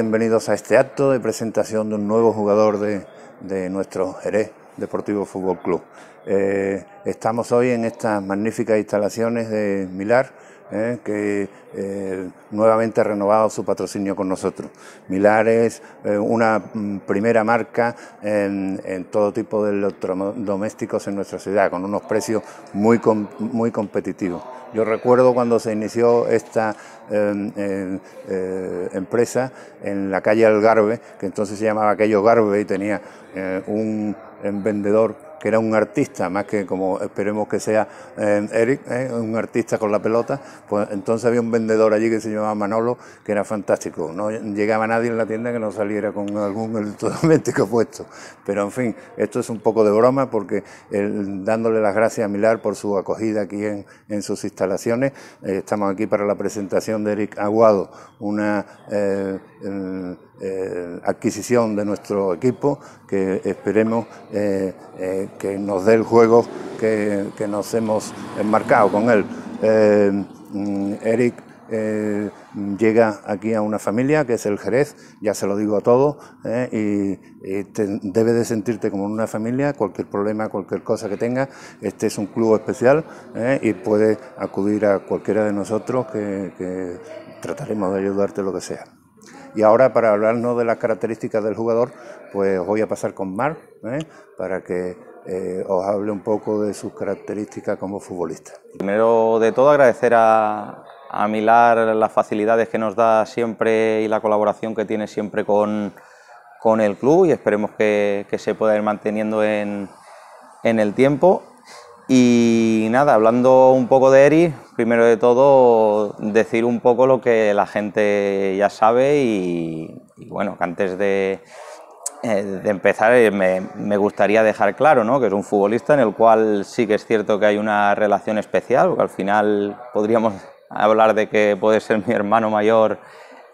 Bienvenidos a este acto de presentación de un nuevo jugador de, nuestro Jerez Deportivo Fútbol Club. Eh, estamos hoy en estas magníficas instalaciones de Milar ¿eh? que eh, nuevamente ha renovado su patrocinio con nosotros. Milar es eh, una mm, primera marca en, todo tipo de electrodomésticos en nuestra ciudad, con unos precios muy, muy competitivos. Yo recuerdo cuando se inició esta em, empresa en la calle Algarve, que entonces se llamaba aquello Garve y tenía un vendedor que era un artista, más que como esperemos que sea eh, Eric, eh, un artista con la pelota, pues entonces había un vendedor allí que se llamaba Manolo, que era fantástico. No llegaba nadie en la tienda que no saliera con algún electrodoméstico puesto. Pero en fin, esto es un poco de broma porque dándole las gracias a Milar por su acogida aquí en, en sus instalaciones, eh, estamos aquí para la presentación de Eric Aguado, una... Eh, adquisición de nuestro equipo que esperemos eh, eh, que nos dé el juego que, que nos hemos enmarcado con él. Mm, Eric llega aquí a una familia que es el Jerez, ya se lo digo a todos, y, debe de sentirte como una familia, cualquier problema, cualquier cosa que tenga, este es un club especial y puede acudir a cualquiera de nosotros que trataremos de ayudarte lo que sea. Y ahora para hablarnos de las características del jugador, pues voy a pasar con Marc, ¿eh? para que eh, os hable un poco de sus características como futbolista. Primero de todo agradecer a, Milar las facilidades que nos da siempre y la colaboración que tiene siempre con, el club y esperemos que, se pueda ir manteniendo en, en el tiempo y nada, hablando un poco de ERI, primero de todo decir un poco lo que la gente ya sabe y, bueno, que antes de, eh, empezar eh, me, gustaría dejar claro ¿no? que es un futbolista en el cual sí que es cierto que hay una relación especial, porque al final podríamos hablar de que puede ser mi hermano mayor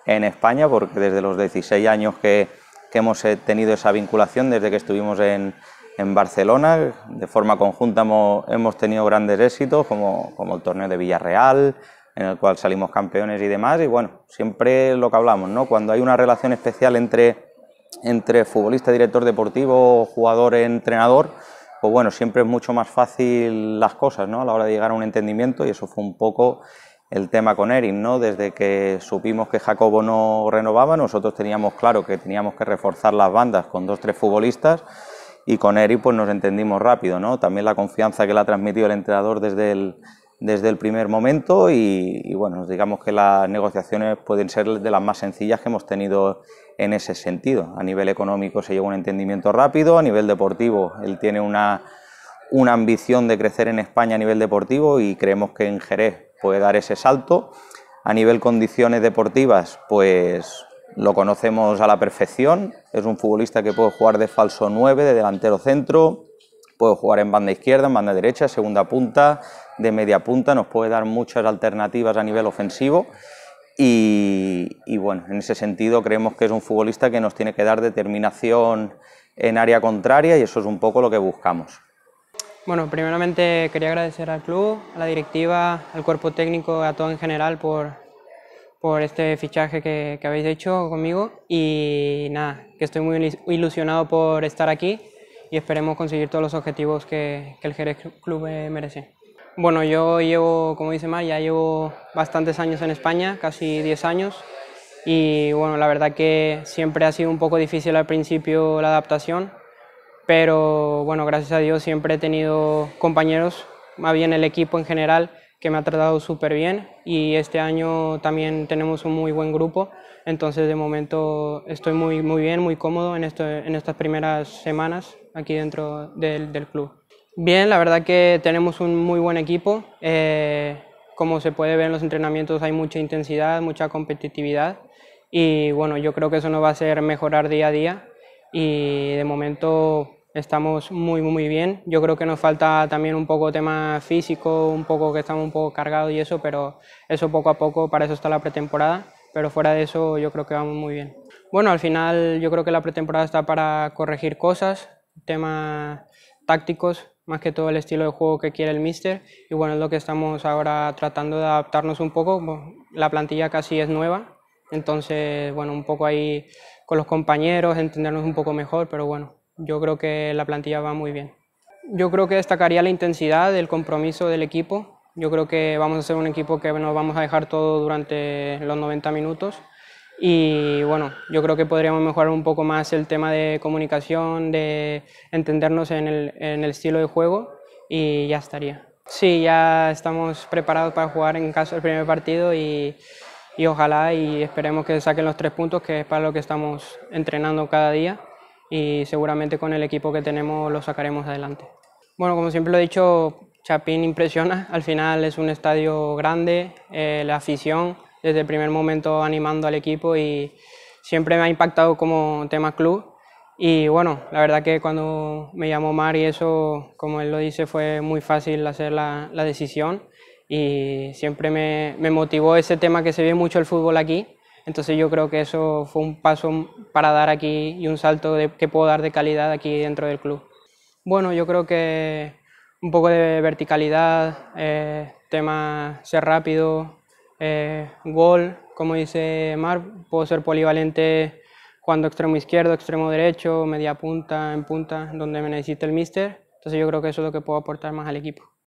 en España, porque desde los 16 años que hemos eh, tenido esa vinculación, desde que estuvimos en, en Barcelona. De forma conjunta hemos, tenido grandes éxitos, como, el torneo de Villarreal, en el cual salimos campeones y demás. Y bueno, siempre lo que hablamos, ¿no? Cuando hay una relación especial entre, entre futbolista, director deportivo, jugador, entrenador, pues bueno, siempre es mucho más fácil las cosas, ¿no? A la hora de llegar a un entendimiento y eso fue un poco el tema con Erin, ¿no? Desde que supimos que Jacobo no renovaba, nosotros teníamos claro que teníamos que reforzar las bandas con dos, tres futbolistas y con Eri pues nos entendimos rápido, ¿no? También la confianza que le ha transmitido el entrenador desde el, desde el primer momento y, bueno, digamos que las negociaciones pueden ser de las más sencillas que hemos tenido en ese sentido. A nivel económico se lleva un entendimiento rápido, a nivel deportivo él tiene una, una ambición de crecer en España a nivel deportivo y creemos que en Jerez puede dar ese salto. A nivel condiciones deportivas, pues lo conocemos a la perfección. Es un futbolista que puede jugar de falso 9, de delantero centro, puede jugar en banda izquierda, en banda derecha, segunda punta, de media punta, nos puede dar muchas alternativas a nivel ofensivo. Y, y bueno, en ese sentido creemos que es un futbolista que nos tiene que dar determinación en área contraria y eso es un poco lo que buscamos. Bueno, primeramente quería agradecer al club, a la directiva, al cuerpo técnico, a todo en general por, por este fichaje que, que, habéis hecho conmigo y nada, que estoy muy ilusionado por estar aquí y esperemos conseguir todos los objetivos que, que el Jerez Club eh, merece. Bueno, yo llevo, como dice Mar, ya llevo bastantes años en España, casi 10 años y bueno, la verdad que siempre ha sido un poco difícil al principio la adaptación, pero bueno, gracias a Dios siempre he tenido compañeros, más bien el equipo en general, que me ha tratado súper bien y este año también tenemos un muy buen grupo, entonces de momento estoy muy, muy bien, muy cómodo en, esto, en estas primeras semanas aquí dentro del, del, club. Bien, la verdad que tenemos un muy buen equipo, eh, como se puede ver en los entrenamientos hay mucha intensidad, mucha competitividad y bueno, yo creo que eso nos va a hacer mejorar día a día y de momento estamos muy, muy bien. Yo creo que nos falta también un poco tema físico, un poco que estamos un poco cargados y eso, pero eso poco a poco, para eso está la pretemporada, pero fuera de eso yo creo que vamos muy bien. Bueno, al final yo creo que la pretemporada está para corregir cosas, temas tácticos, más que todo el estilo de juego que quiere el mister y bueno, es lo que estamos ahora tratando de adaptarnos un poco, la plantilla casi es nueva, entonces bueno, un poco ahí con los compañeros, entendernos un poco mejor, pero bueno, yo creo que la plantilla va muy bien. Yo creo que destacaría la intensidad, el compromiso del equipo. Yo creo que vamos a ser un equipo que nos vamos a dejar todo durante los 90 minutos. Y bueno, yo creo que podríamos mejorar un poco más el tema de comunicación, de entendernos en el, en el estilo de juego y ya estaría. Sí, ya estamos preparados para jugar en caso del primer partido y, y ojalá y esperemos que saquen los tres puntos, que es para lo que estamos entrenando cada día y seguramente con el equipo que tenemos lo sacaremos adelante. Bueno, como siempre lo he dicho, Chapín impresiona, al final es un estadio grande, eh, la afición desde el primer momento animando al equipo y siempre me ha impactado como tema club y bueno, la verdad que cuando me llamó Mari, eso, como él lo dice, fue muy fácil hacer la, la decisión y siempre me, me, motivó ese tema que se ve mucho el fútbol aquí, entonces yo creo que eso fue un paso para dar aquí y un salto de, que puedo dar de calidad aquí dentro del club. Bueno, yo creo que un poco de verticalidad, eh, tema ser rápido, eh, gol, como dice Mar, puedo ser polivalente jugando extremo izquierdo, extremo derecho, media punta, en punta, donde me necesite el mister. Entonces yo creo que eso es lo que puedo aportar más al equipo.